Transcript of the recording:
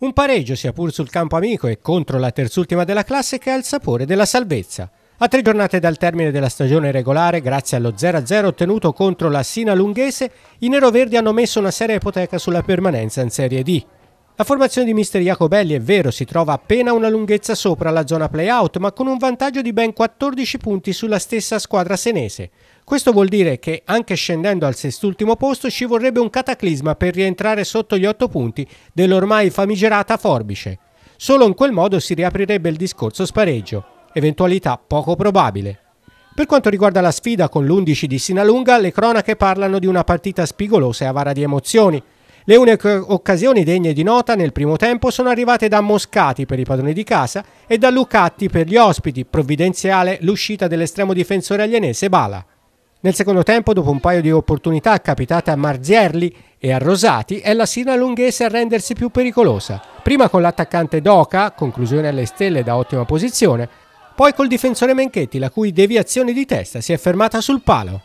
Un pareggio, sia pur sul campo amico e contro la terzultima della classe, che ha il sapore della salvezza. A tre giornate dal termine della stagione regolare, grazie allo 0-0 ottenuto contro la Sina Lunghese, i neroverdi hanno messo una seria ipoteca sulla permanenza in Serie D. La formazione di mister Jacobelli è vero, si trova appena una lunghezza sopra la zona play-out, ma con un vantaggio di ben 14 punti sulla stessa squadra senese. Questo vuol dire che anche scendendo al sest'ultimo posto ci vorrebbe un cataclisma per rientrare sotto gli 8 punti dell'ormai famigerata forbice. Solo in quel modo si riaprirebbe il discorso spareggio, eventualità poco probabile. Per quanto riguarda la sfida con l'11 di Sinalunga, le cronache parlano di una partita spigolosa e avara di emozioni. Le uniche occasioni degne di nota nel primo tempo sono arrivate da Moscati per i padroni di casa e da Lucatti per gli ospiti, provvidenziale l'uscita dell'estremo difensore alienese Bala. Nel secondo tempo, dopo un paio di opportunità capitate a Marzierli e a Rosati, è la Sina Lunghese a rendersi più pericolosa. Prima con l'attaccante Doca, conclusione alle stelle da ottima posizione, poi col difensore Menchetti, la cui deviazione di testa si è fermata sul palo.